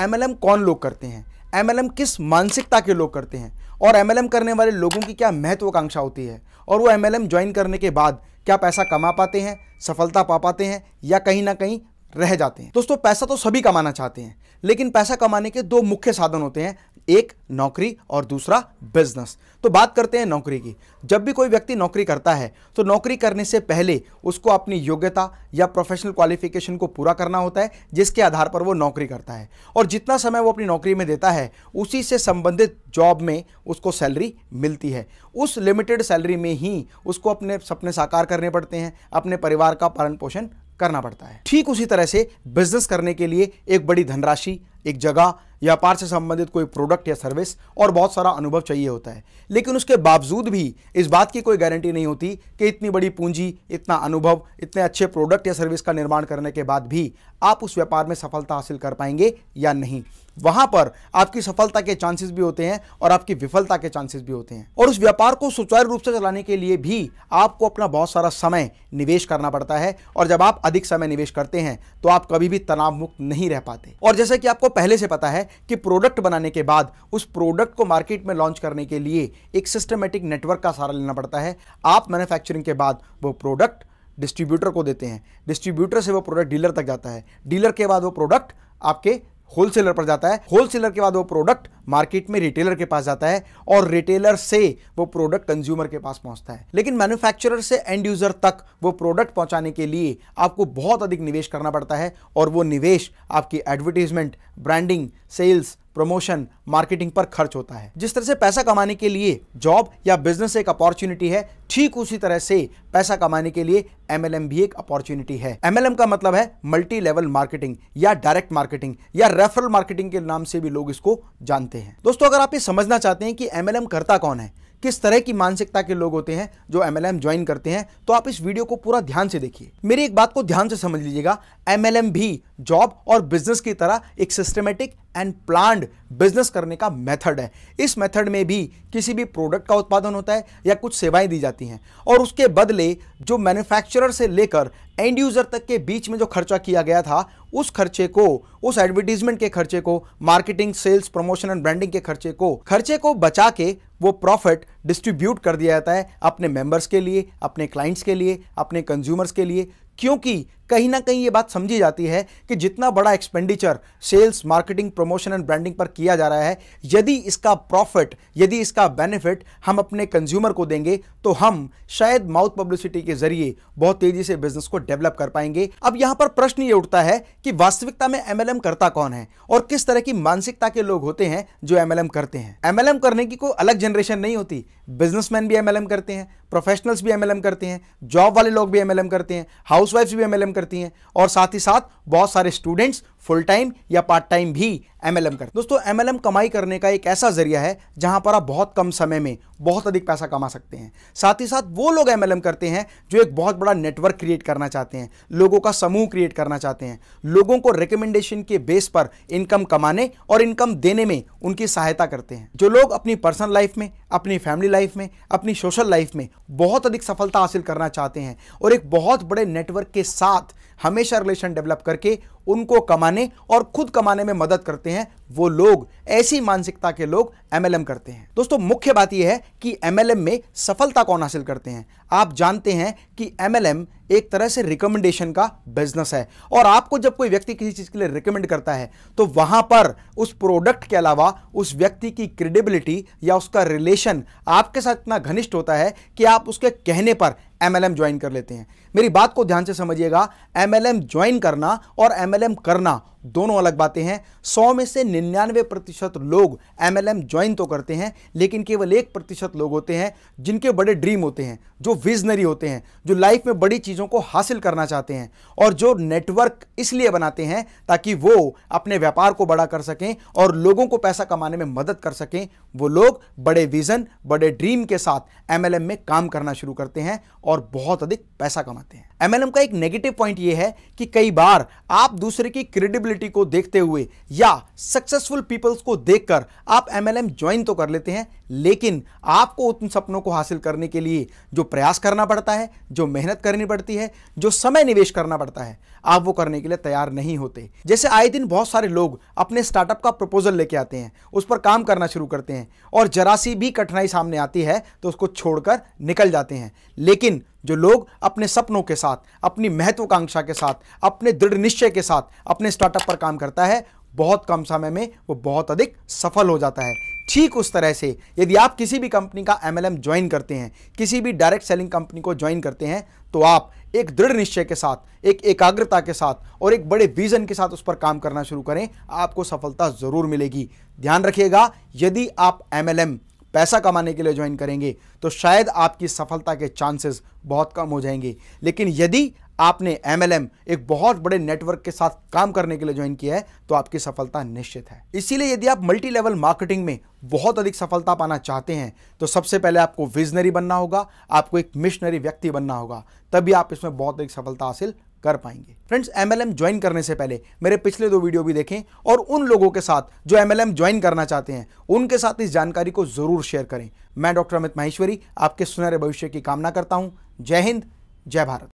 MLM कौन लोग करते हैं एमएलएम किस मानसिकता के लोग करते हैं और एमएलएम करने वाले लोगों की क्या महत्वाकांक्षा होती है और वो एमएलएम ज्वाइन करने के बाद क्या पैसा कमा पाते हैं सफलता पा पाते हैं या कहीं ना कहीं रह जाते हैं दोस्तों पैसा तो सभी कमाना चाहते हैं लेकिन पैसा कमाने के दो मुख्य साधन होते हैं एक नौकरी और दूसरा बिजनेस तो बात करते हैं नौकरी की जब भी कोई व्यक्ति नौकरी करता है तो नौकरी करने से पहले उसको अपनी योग्यता या प्रोफेशनल क्वालिफिकेशन को पूरा करना होता है जिसके आधार पर वो नौकरी करता है और जितना समय वो अपनी नौकरी में देता है उसी से संबंधित जॉब में उसको सैलरी मिलती है उस लिमिटेड सैलरी में ही उसको अपने सपने साकार करने पड़ते हैं अपने परिवार का पालन पोषण करना पड़ता है ठीक उसी तरह से बिजनेस करने के लिए एक बड़ी धनराशि एक जगह व्यापार से संबंधित कोई प्रोडक्ट या सर्विस और बहुत सारा अनुभव चाहिए होता है लेकिन उसके बावजूद भी इस बात की कोई गारंटी नहीं होती कि इतनी बड़ी पूंजी इतना अनुभव इतने अच्छे प्रोडक्ट या सर्विस का निर्माण करने के बाद भी आप उस व्यापार में सफलता हासिल कर पाएंगे या नहीं वहां पर आपकी सफलता के चांसेस भी होते हैं और आपकी विफलता के चांसेस भी होते हैं और उस व्यापार को सुचारू रूप से चलाने के लिए भी आपको अपना बहुत सारा समय निवेश करना पड़ता है और जब आप अधिक समय निवेश करते हैं तो आप कभी भी तनाव मुक्त नहीं रह पाते और जैसे कि आपको पहले से पता है कि प्रोडक्ट बनाने के बाद उस प्रोडक्ट को मार्केट में लॉन्च करने के लिए एक सिस्टमेटिक नेटवर्क का सहारा लेना पड़ता है आप मैन्युफैक्चरिंग के बाद वो प्रोडक्ट डिस्ट्रीब्यूटर को देते हैं डिस्ट्रीब्यूटर से वो प्रोडक्ट डीलर तक जाता है डीलर के बाद वो प्रोडक्ट आपके होलसेलर पर जाता है होलसेलर के बाद वो प्रोडक्ट मार्केट में रिटेलर के पास जाता है और रिटेलर से वो प्रोडक्ट कंज्यूमर के पास पहुंचता है लेकिन मैन्युफैक्चरर से एंड यूजर तक वो प्रोडक्ट पहुंचाने के लिए आपको बहुत अधिक निवेश करना पड़ता है और वो निवेश आपकी advertisement branding sales promotion marketing पर खर्च होता है जिस तरह से पैसा कमाने के लिए जॉब या बिजनेस एक अपॉर्चुनिटी है ठीक उसी तरह से पैसा कमाने के लिए एमएलएम भी एक अपॉर्चुनिटी है एमएलएम का मतलब है मल्टी लेवल मार्केटिंग या डायरेक्ट मार्केटिंग या रेफरल मार्केटिंग के नाम से भी लोग इसको जानते हैं दोस्तों अगर आप ये समझना चाहते हैं कि एमएलएम करता कौन है किस तरह की मानसिकता के लोग होते हैं जो एमएलएम ज्वाइन करते हैं तो आप इस वीडियो को पूरा ध्यान से देखिए मेरी एक बात को ध्यान से समझ लीजिएगा एमएलएम भी जॉब और बिजनेस की तरह एक सिस्टमेटिक एंड प्लान्ड बिजनेस करने का मेथड है इस मेथड में भी किसी भी प्रोडक्ट का उत्पादन होता है या कुछ सेवाएं दी जाती हैं और उसके बदले जो मैन्युफैक्चरर से लेकर एंड यूज़र तक के बीच में जो खर्चा किया गया था उस खर्चे को उस एडवर्टीजमेंट के खर्चे को marketing sales promotion and branding के खर्चे को खर्चे को बचा के वो प्रॉफिट डिस्ट्रीब्यूट कर दिया जाता है अपने मेंबर्स के लिए अपने क्लाइंट्स के लिए अपने कंज्यूमर्स के लिए क्योंकि कहीं ना कहीं ये बात समझी जाती है कि जितना बड़ा expenditure sales marketing promotion and branding पर किया जा रहा है यदि इसका प्रॉफिट यदि इसका बेनिफिट हम अपने कंज्यूमर को देंगे तो हम शायद माउथ पब्लिसिटी के जरिए बहुत तेजी से बिजनेस को डेवलप कर पाएंगे अब यहां पर प्रश्न ये उठता है कि वास्तविकता में एमएलएम करता कौन है और किस तरह की मानसिकता के लोग होते हैं जो एमएलएम करते हैं एमएलएम करने की कोई अलग जनरेशन नहीं होती बिजनेसमैन भी एमएलएम करते हैं प्रोफेशनल्स भी एमएलएम करते हैं जॉब वाले लोग भी एमएलएम करते हैं हाउसवाइफ्स भी एमएलएम करती हैं और साथ ही साथ बहुत सारे स्टूडेंट्स फुल टाइम या पार्ट टाइम भी एम एल एम कर दोस्तों एम एल एम कमाई करने का एक ऐसा जरिया है जहां पर आप बहुत कम समय में बहुत अधिक पैसा कमा सकते हैं साथ ही साथ वो लोग एम एल एम करते हैं जो एक बहुत बड़ा नेटवर्क क्रिएट करना चाहते हैं लोगों का समूह क्रिएट करना चाहते हैं लोगों को रिकमेंडेशन के बेस पर इनकम कमाने और इनकम देने में उनकी सहायता करते हैं जो लोग अपनी पर्सनल लाइफ में अपनी फैमिली लाइफ में अपनी सोशल लाइफ में बहुत अधिक सफलता हासिल करना चाहते हैं और एक बहुत बड़े नेटवर्क के साथ हमेशा रिलेशन डेवलप करके उनको कमाने और खुद कमाने में मदद करते हैं वो लोग ऐसी मानसिकता के लोग एमएलएम करते हैं दोस्तों मुख्य बात यह है कि एमएलएम में सफलता कौन हासिल करते हैं आप जानते हैं कि एमएलएम एक तरह से रिकमेंडेशन का बिजनेस है और आपको जब कोई व्यक्ति किसी चीज़ के लिए रिकमेंड करता है तो वहां पर उस प्रोडक्ट के अलावा उस व्यक्ति की क्रेडिबिलिटी या उसका रिलेशन आपके साथ इतना घनिष्ठ होता है कि आप उसके कहने पर एम एल एम ज्वाइन कर लेते हैं मेरी बात को ध्यान से समझिएगा एम एल एम ज्वाइन करना और एम एल एम करना दोनों अलग बातें हैं सौ में से निन्यानवे प्रतिशत लोग एम एल एम ज्वाइन तो करते हैं लेकिन केवल एक प्रतिशत लोग होते हैं जिनके बड़े ड्रीम होते हैं जो विजनरी होते हैं जो लाइफ में बड़ी चीज़ों चीज़ों को हासिल करना चाहते हैं और जो नेटवर्क इसलिए बनाते हैं ताकि वो अपने व्यापार को बड़ा कर सकें और लोगों को पैसा कमाने में मदद कर सकें वो लोग बड़े विज़न बड़े ड्रीम के साथ एम में काम करना शुरू करते हैं और बहुत अधिक पैसा कमाते हैं एम का एक नेगेटिव पॉइंट ये है कि कई बार आप दूसरे की क्रेडिबिलिटी को देखते हुए या सक्सेसफुल पीपल्स को देखकर आप एम ज्वाइन तो कर लेते हैं लेकिन आपको उन सपनों को हासिल करने के लिए जो प्रयास करना पड़ता है जो मेहनत करनी पड़ती पड़ती है जो समय निवेश करना पड़ता है आप वो करने के लिए तैयार नहीं होते जैसे आए दिन बहुत सारे लोग अपने स्टार्टअप का प्रपोजल लेके आते हैं उस पर काम करना शुरू करते हैं और जरा सी भी कठिनाई सामने आती है तो उसको छोड़कर निकल जाते हैं लेकिन जो लोग अपने सपनों के साथ अपनी महत्वाकांक्षा के साथ अपने दृढ़ निश्चय के साथ अपने स्टार्टअप पर काम करता है बहुत कम समय में वो बहुत अधिक सफल हो जाता है ठीक उस तरह से यदि आप किसी भी कंपनी का एमएलएम ज्वाइन करते हैं किसी भी डायरेक्ट सेलिंग कंपनी को ज्वाइन करते हैं तो आप एक दृढ़ निश्चय के साथ एक एकाग्रता के साथ और एक बड़े विजन के साथ उस पर काम करना शुरू करें आपको सफलता ज़रूर मिलेगी ध्यान रखिएगा यदि आप एम पैसा कमाने के लिए ज्वाइन करेंगे तो शायद आपकी सफलता के चांसेस बहुत कम हो जाएंगे लेकिन यदि आपने एम एक बहुत बड़े नेटवर्क के साथ काम करने के लिए ज्वाइन किया है तो आपकी सफलता निश्चित है इसीलिए यदि आप मल्टी लेवल मार्केटिंग में बहुत अधिक सफलता पाना चाहते हैं तो सबसे पहले आपको विजनरी बनना होगा आपको एक मिशनरी व्यक्ति बनना होगा तभी आप इसमें बहुत अधिक सफलता हासिल कर पाएंगे फ्रेंड्स एमएलएम ज्वाइन करने से पहले मेरे पिछले दो वीडियो भी देखें और उन लोगों के साथ जो एमएलएम ज्वाइन करना चाहते हैं उनके साथ इस जानकारी को ज़रूर शेयर करें मैं डॉक्टर अमित माहेश्वरी आपके सुनहरे भविष्य की कामना करता हूँ जय हिंद जय भारत